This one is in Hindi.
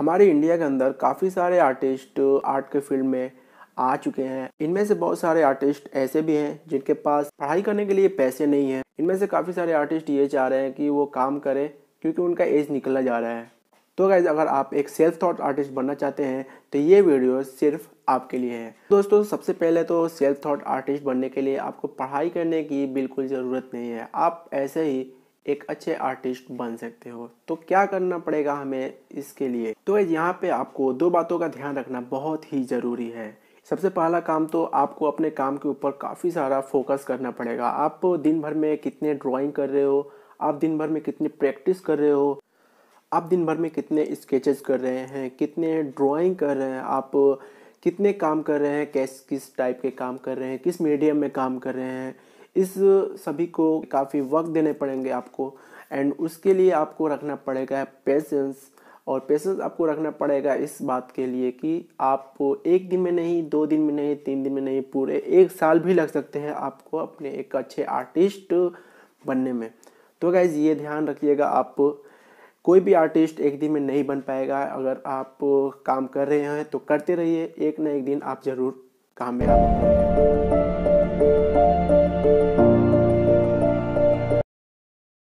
हमारे इंडिया के अंदर काफ़ी सारे आर्टिस्ट आर्ट के फील्ड में आ चुके हैं इनमें से बहुत सारे आर्टिस्ट ऐसे भी हैं जिनके पास पढ़ाई करने के लिए पैसे नहीं हैं इनमें से काफ़ी सारे आर्टिस्ट ये चाह रहे हैं कि वो काम करें क्योंकि उनका एज निकला जा रहा है तो गैस अगर आप एक सेल्फ थॉट आर्टिस्ट बनना चाहते हैं तो ये वीडियो सिर्फ आपके लिए है दोस्तों सबसे पहले तो सेल्फ थॉट आर्टिस्ट बनने के लिए आपको पढ़ाई करने की बिल्कुल ज़रूरत नहीं है आप ऐसे ही एक अच्छे आर्टिस्ट बन सकते हो तो क्या करना पड़ेगा हमें इसके लिए तो यहाँ पे आपको दो बातों का ध्यान रखना बहुत ही ज़रूरी है सबसे पहला काम तो आपको अपने काम के ऊपर काफ़ी सारा फोकस करना पड़ेगा आप दिन भर में कितने ड्राइंग कर रहे हो आप दिन भर में कितनी प्रैक्टिस कर रहे हो आप दिन भर में कितने स्केचेस कर रहे हैं कितने ड्राइंग कर रहे हैं आप कितने काम कर रहे हैं कैस किस टाइप के काम कर रहे हैं किस मीडियम में काम कर रहे हैं इस सभी को काफ़ी वक्त देने पड़ेंगे आपको एंड उसके लिए आपको रखना पड़ेगा पेशेंस और पेशेंस आपको रखना पड़ेगा इस बात के लिए कि आप एक दिन में नहीं दो दिन में नहीं तीन दिन में नहीं पूरे एक साल भी लग सकते हैं आपको अपने एक अच्छे आर्टिस्ट बनने में तो गाइज ये ध्यान रखिएगा आप कोई भी आर्टिस्ट एक दिन में नहीं बन पाएगा अगर आप काम कर रहे हैं तो करते रहिए एक ना एक दिन आप ज़रूर कामयाब होंगे